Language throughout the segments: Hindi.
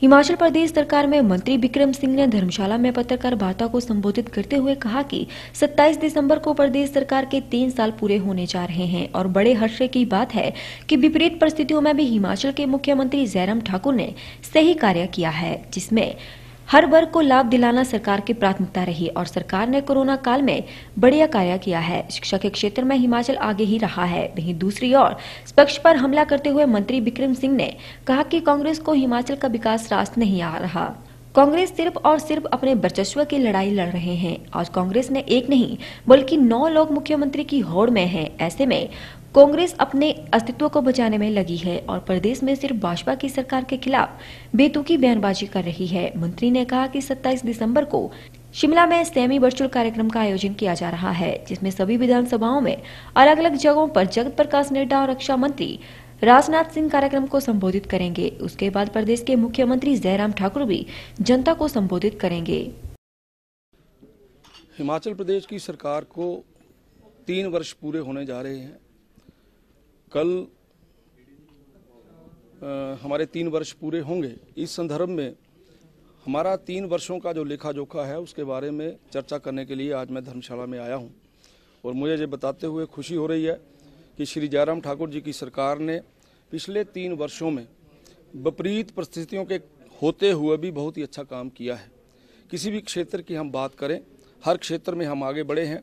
हिमाचल प्रदेश सरकार में मंत्री बिक्रम सिंह ने धर्मशाला में पत्रकार वार्ता को संबोधित करते हुए कहा कि 27 दिसंबर को प्रदेश सरकार के तीन साल पूरे होने जा रहे हैं और बड़े हर्षे की बात है कि विपरीत परिस्थितियों में भी हिमाचल के मुख्यमंत्री जयराम ठाकुर ने सही कार्य किया है जिसमें हर वर्ग को लाभ दिलाना सरकार की प्राथमिकता रही और सरकार ने कोरोना काल में बढ़िया कार्य किया है शिक्षा के क्षेत्र में हिमाचल आगे ही रहा है वहीं दूसरी ओर स्पक्ष पक्ष पर हमला करते हुए मंत्री बिक्रम सिंह ने कहा कि कांग्रेस को हिमाचल का विकास रास्त नहीं आ रहा कांग्रेस सिर्फ और सिर्फ अपने वर्चस्व की लड़ाई लड़ रहे हैं आज कांग्रेस में एक नहीं बल्कि नौ लोग मुख्यमंत्री की होड़ में हैं ऐसे में कांग्रेस अपने अस्तित्व को बचाने में लगी है और प्रदेश में सिर्फ भाजपा की सरकार के खिलाफ बेतुकी बयानबाजी कर रही है मंत्री ने कहा कि 27 दिसंबर को शिमला में सेमी वर्चुअल कार्यक्रम का आयोजन किया जा रहा है जिसमें सभी विधानसभाओं में अलग अलग जगहों पर जगत प्रकाश नड्डा और रक्षा मंत्री राजनाथ सिंह कार्यक्रम को संबोधित करेंगे उसके बाद प्रदेश के मुख्यमंत्री जयराम ठाकुर भी जनता को संबोधित करेंगे हिमाचल प्रदेश की सरकार को तीन वर्ष पूरे होने जा रहे हैं कल आ, हमारे तीन वर्ष पूरे होंगे इस संदर्भ में हमारा तीन वर्षों का जो लेखा जोखा है उसके बारे में चर्चा करने के लिए आज मैं धर्मशाला में आया हूं और मुझे ये बताते हुए खुशी हो रही है कि श्री जयराम ठाकुर जी की सरकार ने पिछले तीन वर्षों में विपरीत परिस्थितियों के होते हुए भी बहुत ही अच्छा काम किया है किसी भी क्षेत्र की हम बात करें हर क्षेत्र में हम आगे बढ़े हैं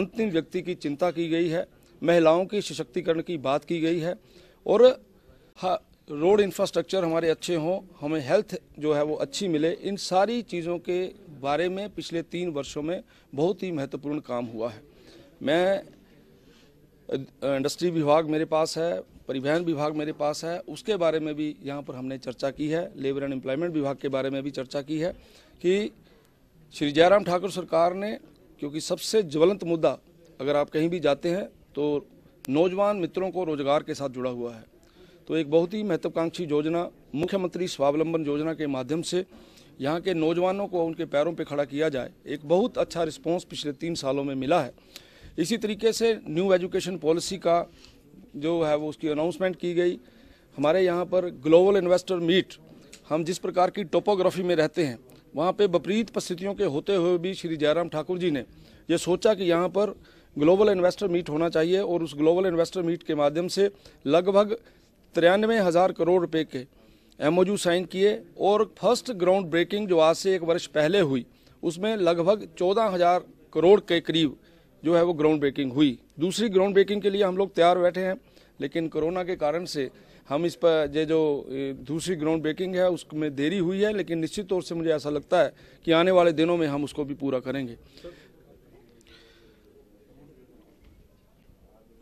अंतिम व्यक्ति की चिंता की गई है महिलाओं की सशक्तिकरण की बात की गई है और रोड इंफ्रास्ट्रक्चर हमारे अच्छे हों हमें हेल्थ जो है वो अच्छी मिले इन सारी चीज़ों के बारे में पिछले तीन वर्षों में बहुत ही महत्वपूर्ण काम हुआ है मैं इंडस्ट्री विभाग मेरे पास है परिवहन विभाग मेरे पास है उसके बारे में भी यहाँ पर हमने चर्चा की है लेबर एंड एम्प्लॉयमेंट विभाग के बारे में भी चर्चा की है कि श्री जयराम ठाकुर सरकार ने क्योंकि सबसे ज्वलंत मुद्दा अगर आप कहीं भी जाते हैं तो नौजवान मित्रों को रोजगार के साथ जुड़ा हुआ है तो एक बहुत ही महत्वाकांक्षी योजना मुख्यमंत्री स्वावलंबन योजना के माध्यम से यहाँ के नौजवानों को उनके पैरों पर खड़ा किया जाए एक बहुत अच्छा रिस्पॉन्स पिछले तीन सालों में मिला है इसी तरीके से न्यू एजुकेशन पॉलिसी का जो है वो उसकी अनाउंसमेंट की गई हमारे यहाँ पर ग्लोबल इन्वेस्टर मीट हम जिस प्रकार की टोपोग्राफी में रहते हैं वहाँ पे विपरीत परिस्थितियों के होते हुए भी श्री जयराम ठाकुर जी ने ये सोचा कि यहाँ पर ग्लोबल इन्वेस्टर मीट होना चाहिए और उस ग्लोबल इन्वेस्टर मीट के माध्यम से लगभग तिरानवे हज़ार करोड़ रुपए के एम साइन किए और फर्स्ट ग्राउंड ब्रेकिंग जो आज से एक वर्ष पहले हुई उसमें लगभग चौदह हज़ार करोड़ के करीब जो है वो ग्राउंड ब्रेकिंग हुई दूसरी ग्राउंड ब्रेकिंग के लिए हम लोग तैयार बैठे हैं लेकिन कोरोना के कारण से हम इस पर ये जो दूसरी ग्राउंड ब्रेकिंग है उसमें देरी हुई है लेकिन निश्चित तौर से मुझे ऐसा लगता है कि आने वाले दिनों में हम उसको भी पूरा करेंगे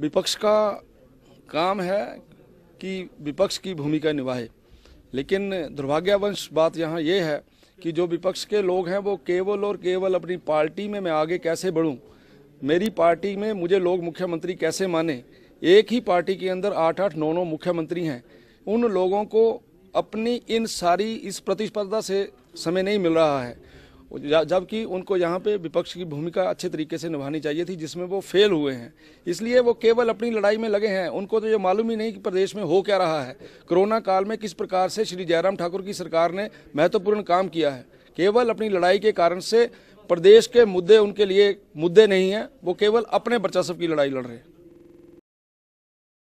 विपक्ष का काम है कि विपक्ष की भूमिका निभाए लेकिन दुर्भाग्यवंश बात यहाँ ये है कि जो विपक्ष के लोग हैं वो केवल और केवल अपनी पार्टी में मैं आगे कैसे बढ़ूँ मेरी पार्टी में मुझे लोग मुख्यमंत्री कैसे माने एक ही पार्टी के अंदर आठ आठ नौ नौ मुख्यमंत्री हैं उन लोगों को अपनी इन सारी इस प्रतिस्पर्धा से समय नहीं मिल रहा है जबकि उनको यहाँ पे विपक्ष की भूमिका अच्छे तरीके से निभानी चाहिए थी जिसमें वो फेल हुए हैं इसलिए वो केवल अपनी लड़ाई में लगे हैं उनको तो ये मालूम ही नहीं कि प्रदेश में हो क्या रहा है कोरोना काल में किस प्रकार से श्री जयराम ठाकुर की सरकार ने महत्वपूर्ण काम किया है केवल अपनी लड़ाई के कारण से प्रदेश के मुद्दे उनके लिए मुद्दे नहीं है वो केवल अपने वर्चस्व की लड़ाई लड़ रहे हैं